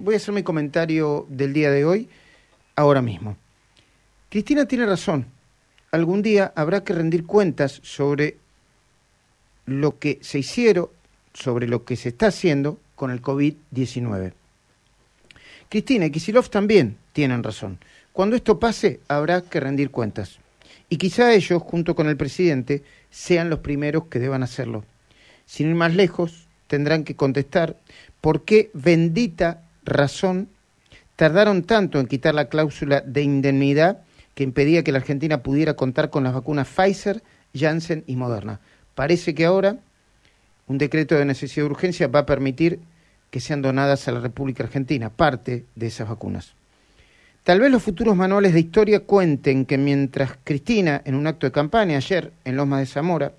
Voy a hacer mi comentario del día de hoy ahora mismo. Cristina tiene razón. Algún día habrá que rendir cuentas sobre lo que se hicieron, sobre lo que se está haciendo con el COVID-19. Cristina y Kisilov también tienen razón. Cuando esto pase, habrá que rendir cuentas. Y quizá ellos, junto con el presidente, sean los primeros que deban hacerlo. Sin ir más lejos, tendrán que contestar por qué bendita razón tardaron tanto en quitar la cláusula de indemnidad que impedía que la Argentina pudiera contar con las vacunas Pfizer, Janssen y Moderna. Parece que ahora un decreto de necesidad de urgencia va a permitir que sean donadas a la República Argentina parte de esas vacunas. Tal vez los futuros manuales de historia cuenten que mientras Cristina, en un acto de campaña ayer en Loma de Zamora,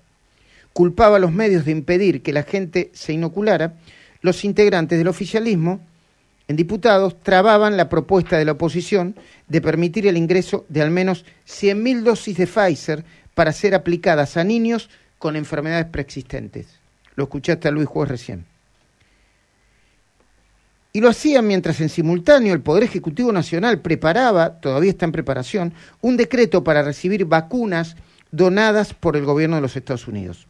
culpaba a los medios de impedir que la gente se inoculara, los integrantes del oficialismo en diputados trababan la propuesta de la oposición de permitir el ingreso de al menos 100.000 dosis de Pfizer para ser aplicadas a niños con enfermedades preexistentes. Lo escuchaste a Luis Juez recién. Y lo hacían mientras en simultáneo el Poder Ejecutivo Nacional preparaba, todavía está en preparación, un decreto para recibir vacunas donadas por el gobierno de los Estados Unidos.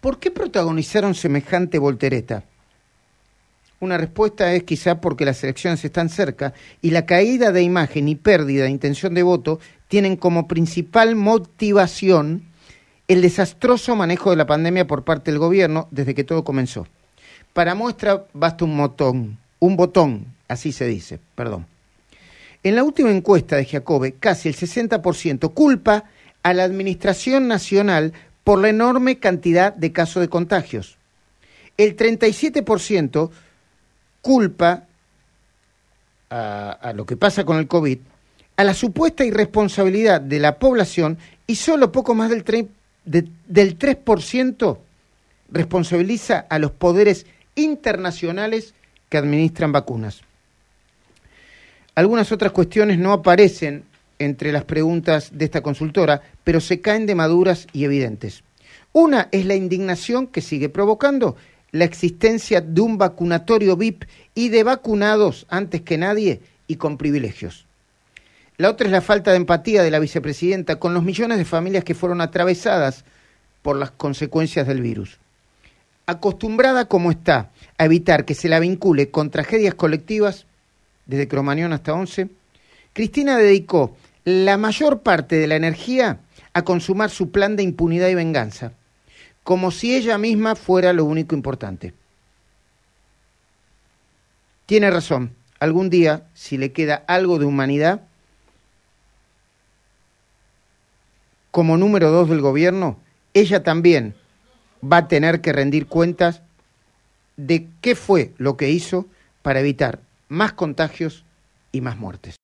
¿Por qué protagonizaron semejante voltereta? Una respuesta es quizá porque las elecciones están cerca y la caída de imagen y pérdida de intención de voto tienen como principal motivación el desastroso manejo de la pandemia por parte del gobierno desde que todo comenzó. Para muestra basta un botón, un botón, así se dice, perdón. En la última encuesta de Jacobe, casi el 60% culpa a la Administración Nacional por la enorme cantidad de casos de contagios. El 37% culpa a, lo que pasa con el COVID a la supuesta irresponsabilidad de la población y solo poco más del, del 3% responsabiliza a los poderes internacionales que administran vacunas. Algunas otras cuestiones no aparecen entre las preguntas de esta consultora, pero se caen de maduras y evidentes. Una es la indignación que sigue provocando la existencia de un vacunatorio VIP y de vacunados antes que nadie y con privilegios. La otra es la falta de empatía de la vicepresidenta con los millones de familias que fueron atravesadas por las consecuencias del virus. Acostumbrada como está a evitar que se la vincule con tragedias colectivas, desde Cromañón hasta Once, Cristina dedicó la mayor parte de la energía a consumar su plan de impunidad y venganza como si ella misma fuera lo único importante. Tiene razón, algún día, si le queda algo de humanidad, como número dos del gobierno, ella también va a tener que rendir cuentas de qué fue lo que hizo para evitar más contagios y más muertes.